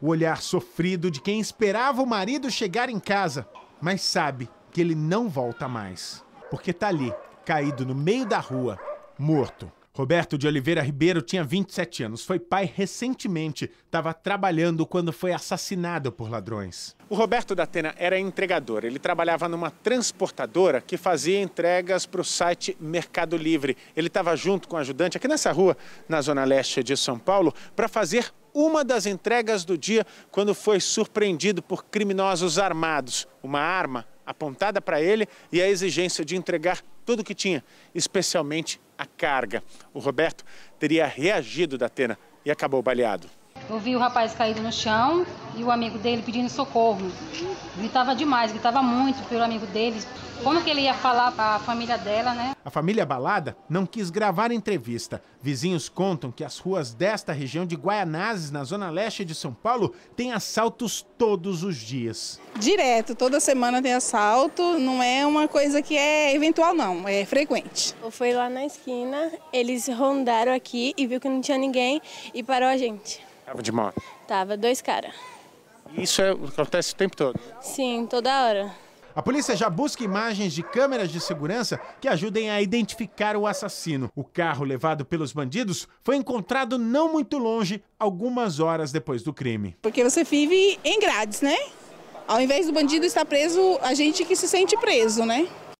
o olhar sofrido de quem esperava o marido chegar em casa, mas sabe que ele não volta mais, porque tá ali, caído no meio da rua, morto. Roberto de Oliveira Ribeiro tinha 27 anos, foi pai recentemente, estava trabalhando quando foi assassinado por ladrões. O Roberto da Atena era entregador, ele trabalhava numa transportadora que fazia entregas para o site Mercado Livre. Ele estava junto com o um ajudante aqui nessa rua, na zona leste de São Paulo, para fazer uma das entregas do dia quando foi surpreendido por criminosos armados. Uma arma apontada para ele e a exigência de entregar tudo o que tinha, especialmente a carga. O Roberto teria reagido da Atena e acabou baleado. Eu vi o rapaz caído no chão e o amigo dele pedindo socorro. Gritava demais, gritava muito pelo amigo dele. Como que ele ia falar para a família dela, né? A família Balada não quis gravar entrevista. Vizinhos contam que as ruas desta região de Guaianazes, na zona leste de São Paulo, têm assaltos todos os dias. Direto, toda semana tem assalto, não é uma coisa que é eventual não, é frequente. Eu fui lá na esquina, eles rondaram aqui e viu que não tinha ninguém e parou a gente. Tava de moto? Tava, dois caras. Isso é, acontece o tempo todo? Sim, toda hora. A polícia já busca imagens de câmeras de segurança que ajudem a identificar o assassino. O carro levado pelos bandidos foi encontrado não muito longe, algumas horas depois do crime. Porque você vive em grades, né? Ao invés do bandido estar preso, a gente que se sente preso, né?